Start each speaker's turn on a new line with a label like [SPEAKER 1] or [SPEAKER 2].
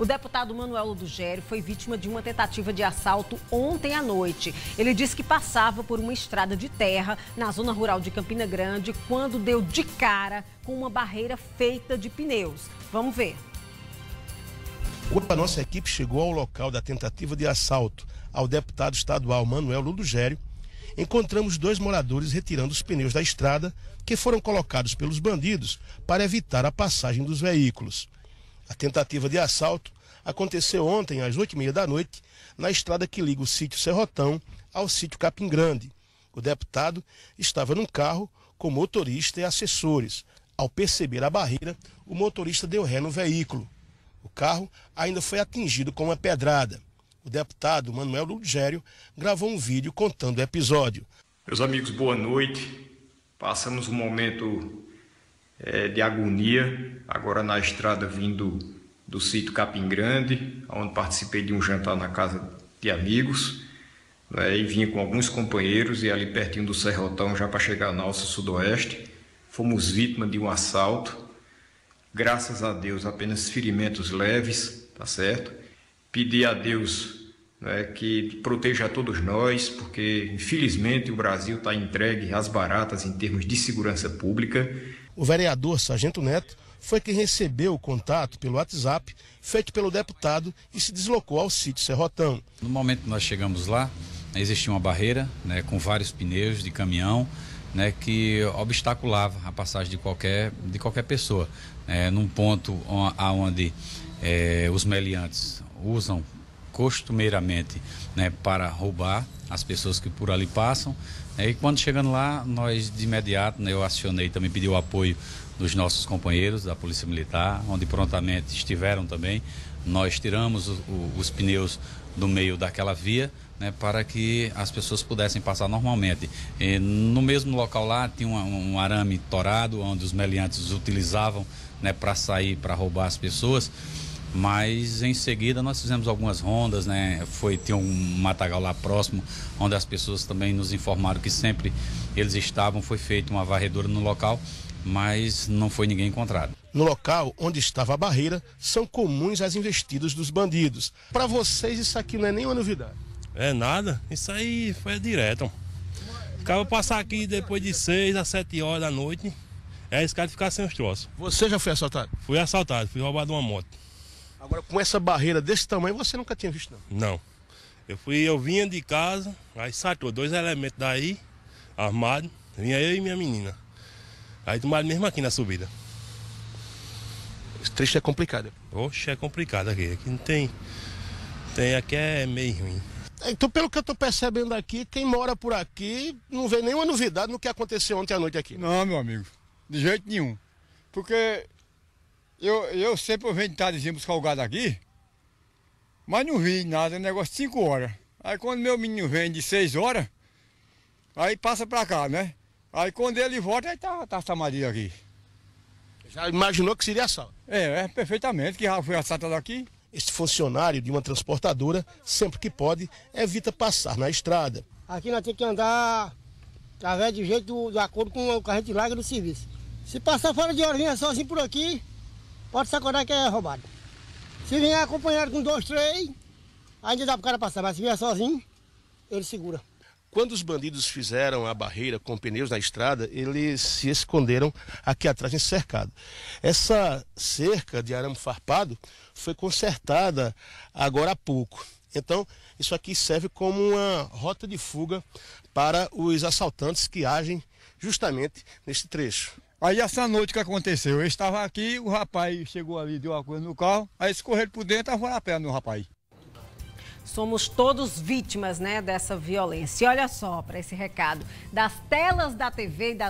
[SPEAKER 1] O deputado Manuel Ludugério foi vítima de uma tentativa de assalto ontem à noite. Ele disse que passava por uma estrada de terra na zona rural de Campina Grande quando deu de cara com uma barreira feita de pneus. Vamos ver.
[SPEAKER 2] Quando a nossa equipe chegou ao local da tentativa de assalto ao deputado estadual Manuel Ludugério, encontramos dois moradores retirando os pneus da estrada que foram colocados pelos bandidos para evitar a passagem dos veículos. A tentativa de assalto aconteceu ontem, às oito e meia da noite, na estrada que liga o sítio Serrotão ao sítio Capim Grande. O deputado estava num carro com motorista e assessores. Ao perceber a barreira, o motorista deu ré no veículo. O carro ainda foi atingido com uma pedrada. O deputado Manuel Ludgério gravou um vídeo contando o episódio.
[SPEAKER 1] Meus amigos, boa noite. Passamos um momento é, de agonia, agora na estrada vindo do sítio Capim Grande, onde participei de um jantar na casa de amigos, né, e vim com alguns companheiros e ali pertinho do Serrotão, já para chegar na Alça Sudoeste, fomos vítima de um assalto, graças a Deus apenas ferimentos leves, tá certo? Pedi a Deus né, que proteja a todos nós, porque infelizmente o Brasil está entregue às baratas em termos de segurança pública.
[SPEAKER 2] O vereador Sargento Neto foi quem recebeu o contato pelo WhatsApp feito pelo deputado e se deslocou ao sítio Serrotão.
[SPEAKER 3] No momento que nós chegamos lá, existia uma barreira né, com vários pneus de caminhão. Né, que obstaculava a passagem de qualquer, de qualquer pessoa. É, num ponto onde é, eh, os meliantes usam costumeiramente né, para roubar as pessoas que por ali passam. Né, e quando chegando lá, nós de imediato, né, eu acionei, também pedi o apoio dos nossos companheiros da Polícia Militar, onde prontamente estiveram também. Nós tiramos o, o, os pneus do meio daquela via né, para que as pessoas pudessem passar normalmente. E no mesmo local lá tinha um, um arame torado, onde os meliantes utilizavam né, para sair, para roubar as pessoas. Mas em seguida nós fizemos algumas rondas, né? Foi ter um matagal lá próximo, onde as pessoas também nos informaram que sempre eles estavam, foi feita uma varredura no local, mas não foi ninguém encontrado.
[SPEAKER 2] No local onde estava a barreira, são comuns as investidas dos bandidos. Para vocês isso aqui não é nenhuma novidade. É
[SPEAKER 3] nada, isso aí
[SPEAKER 2] foi direto. Ficava passar aqui depois de 6 a 7 horas da noite. É cara ficar sem os troços. Você já foi assaltado? Fui assaltado, fui roubado uma moto. Agora, com essa barreira desse tamanho, você nunca tinha visto, não? Não. Eu fui, eu vinha de casa, aí saltou dois elementos daí, armado, vinha eu e minha menina. Aí tomaram mesmo aqui na subida. Esse trecho é complicado. Oxe, é complicado aqui. Aqui não tem. Tem, aqui é meio ruim. Então, pelo que eu estou percebendo aqui, quem mora por aqui não vê nenhuma novidade no que aconteceu ontem à noite aqui. Não, meu amigo, de jeito nenhum. Porque eu, eu sempre eu venho de tardezinha buscar o gado
[SPEAKER 1] aqui, mas não vi nada, é negócio de 5 horas. Aí quando meu menino vem de 6 horas, aí passa pra cá, né? Aí quando ele volta, aí tá, tá essa Maria
[SPEAKER 2] aqui. Já imaginou que seria assalto? É, é perfeitamente, que já foi assaltado aqui. Este funcionário de uma transportadora, sempre que pode, evita passar na estrada.
[SPEAKER 3] Aqui nós temos que andar através de jeito do, acordo com o carro larga do serviço. Se passar fora de horinha sozinho por aqui, Pode acordar é que é roubado. Se vier acompanhado com dois, três, ainda dá para ah, o cara passar, mas se vier sozinho, ele segura.
[SPEAKER 2] Quando os bandidos fizeram a barreira com pneus na estrada, eles se esconderam aqui atrás em cercado. Essa cerca de arame farpado foi consertada agora há pouco. Então, isso aqui serve como uma rota de fuga para os assaltantes que agem justamente neste trecho. Aí essa noite que aconteceu, eu estava aqui, o rapaz chegou ali, deu uma coisa no carro, aí escorreram
[SPEAKER 1] por dentro, arrancou a perna no rapaz. Somos todos vítimas né, dessa violência. E olha só para esse recado: das telas da TV e da